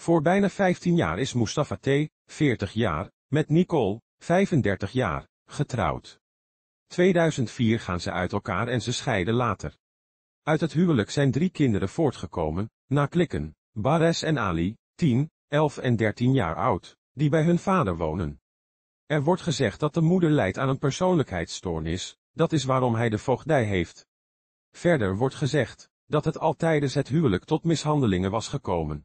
Voor bijna 15 jaar is Mustafa T., 40 jaar, met Nicole, 35 jaar, getrouwd. 2004 gaan ze uit elkaar en ze scheiden later. Uit het huwelijk zijn drie kinderen voortgekomen, na klikken, Bares en Ali, 10, 11 en 13 jaar oud, die bij hun vader wonen. Er wordt gezegd dat de moeder lijdt aan een persoonlijkheidsstoornis, dat is waarom hij de voogdij heeft. Verder wordt gezegd, dat het al tijdens het huwelijk tot mishandelingen was gekomen.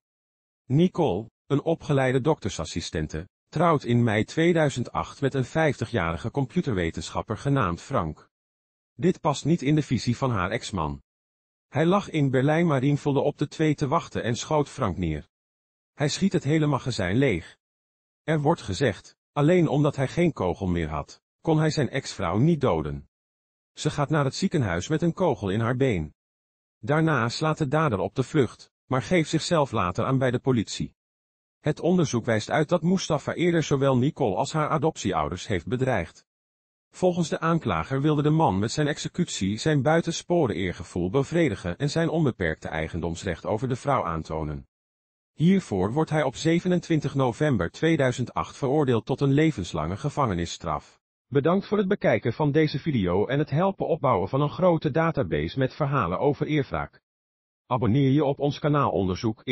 Nicole, een opgeleide doktersassistente, trouwt in mei 2008 met een 50-jarige computerwetenschapper genaamd Frank. Dit past niet in de visie van haar ex-man. Hij lag in Berlijn invulde op de twee te wachten en schoot Frank neer. Hij schiet het hele magazijn leeg. Er wordt gezegd, alleen omdat hij geen kogel meer had, kon hij zijn ex-vrouw niet doden. Ze gaat naar het ziekenhuis met een kogel in haar been. Daarna slaat de dader op de vlucht maar geeft zichzelf later aan bij de politie. Het onderzoek wijst uit dat Mustafa eerder zowel Nicole als haar adoptieouders heeft bedreigd. Volgens de aanklager wilde de man met zijn executie zijn buitensporen eergevoel bevredigen en zijn onbeperkte eigendomsrecht over de vrouw aantonen. Hiervoor wordt hij op 27 november 2008 veroordeeld tot een levenslange gevangenisstraf. Bedankt voor het bekijken van deze video en het helpen opbouwen van een grote database met verhalen over eerwraak. Abonneer je op ons kanaal Onderzoek